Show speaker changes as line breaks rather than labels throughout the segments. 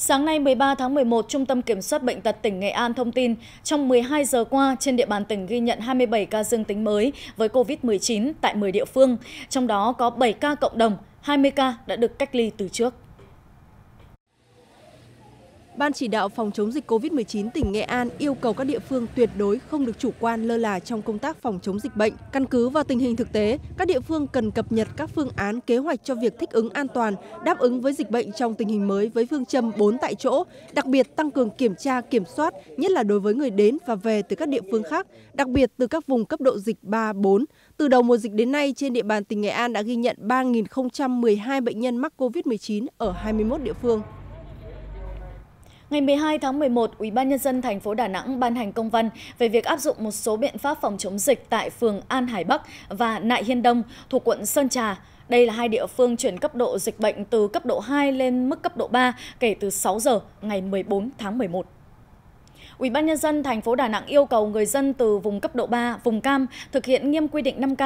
Sáng nay 13 tháng 11, Trung tâm Kiểm soát Bệnh tật tỉnh Nghệ An thông tin trong 12 giờ qua trên địa bàn tỉnh ghi nhận 27 ca dương tính mới với COVID-19 tại 10 địa phương,
trong đó có 7 ca cộng đồng, 20 ca đã được cách ly từ trước. Ban chỉ đạo phòng chống dịch COVID-19 tỉnh Nghệ An yêu cầu các địa phương tuyệt đối không được chủ quan lơ là trong công tác phòng chống dịch bệnh. Căn cứ vào tình hình thực tế, các địa phương cần cập nhật các phương án kế hoạch cho việc thích ứng an toàn, đáp ứng với dịch bệnh trong tình hình mới với phương châm 4 tại chỗ, đặc biệt tăng cường kiểm tra, kiểm soát, nhất là đối với người đến và về từ các địa phương khác, đặc biệt từ các vùng cấp độ dịch 3, 4. Từ đầu mùa dịch đến nay, trên địa bàn tỉnh Nghệ An đã ghi nhận 3.012 bệnh nhân mắc COVID-19 ở 21 địa phương.
Ngày một mươi hai tháng một, 11, UBND thành phố Đà Nẵng ban hành công văn về việc áp dụng một số biện pháp phòng chống dịch tại phường An Hải Bắc và Nại Hiên Đông thuộc quận Sơn Trà. Đây là hai địa phương chuyển cấp độ dịch bệnh từ cấp độ hai lên mức cấp độ ba kể từ sáu giờ ngày một mươi bốn tháng một ubnd tp Đà Nẵng yêu cầu người dân từ vùng cấp độ ba, vùng cam thực hiện nghiêm quy định năm k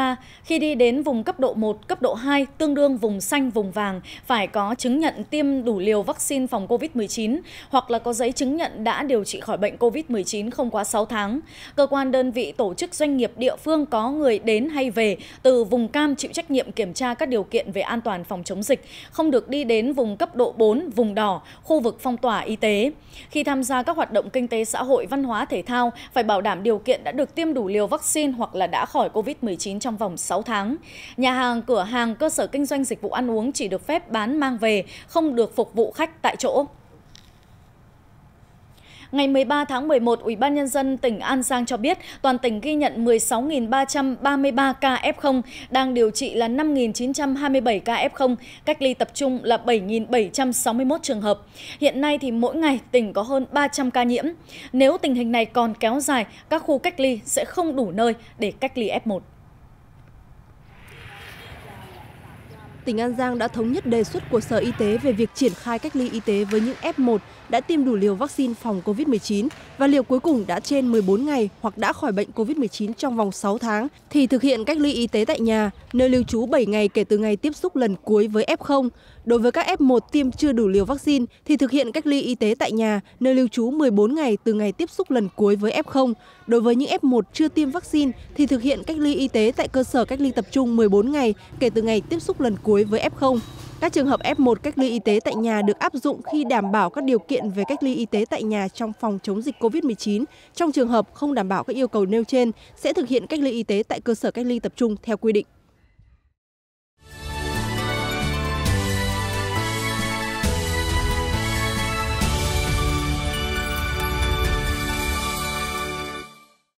Khi đi đến vùng cấp độ một, cấp độ hai tương đương vùng xanh, vùng vàng phải có chứng nhận tiêm đủ liều vaccine phòng COVID-19 hoặc là có giấy chứng nhận đã điều trị khỏi bệnh COVID-19 không quá sáu tháng. Cơ quan đơn vị tổ chức doanh nghiệp địa phương có người đến hay về từ vùng cam chịu trách nhiệm kiểm tra các điều kiện về an toàn phòng chống dịch, không được đi đến vùng cấp độ bốn, vùng đỏ, khu vực phong tỏa y tế. Khi tham gia các hoạt động kinh tế xã hội văn hóa thể thao phải bảo đảm điều kiện đã được tiêm đủ liều vaccine hoặc là đã khỏi COVID-19 trong vòng sáu tháng. Nhà hàng, cửa hàng, cơ sở kinh doanh dịch vụ ăn uống chỉ được phép bán mang về, không được phục vụ khách tại chỗ. Ngày 13 tháng 11, Ủy ban nhân dân tỉnh An Giang cho biết toàn tỉnh ghi nhận 16.333 ca F0, đang điều trị là 5.927 ca F0, cách ly tập trung là 7.761 trường hợp. Hiện nay thì mỗi ngày tỉnh có hơn 300 ca nhiễm. Nếu tình hình này còn kéo dài, các
khu cách ly sẽ không đủ nơi để cách ly F1. tỉnh An Giang đã thống nhất đề xuất của Sở Y tế về việc triển khai cách ly y tế với những F1 đã tiêm đủ liều vaccine phòng COVID-19 và liều cuối cùng đã trên 14 ngày hoặc đã khỏi bệnh COVID-19 trong vòng 6 tháng, thì thực hiện cách ly y tế tại nhà, nơi lưu trú 7 ngày kể từ ngày tiếp xúc lần cuối với F0. Đối với các F1 tiêm chưa đủ liều vaccine, thì thực hiện cách ly y tế tại nhà, nơi lưu trú 14 ngày từ ngày tiếp xúc lần cuối với F0. Đối với những F1 chưa tiêm vaccine, thì thực hiện cách ly y tế tại cơ sở cách ly tập trung 14 ngày kể từ ngày tiếp xúc lần cuối cuối với F0. Các trường hợp F1 cách ly y tế tại nhà được áp dụng khi đảm bảo các điều kiện về cách ly y tế tại nhà trong phòng chống dịch COVID-19. Trong trường hợp không đảm bảo các yêu cầu nêu trên, sẽ thực hiện cách ly y tế tại cơ sở cách ly tập trung theo quy định.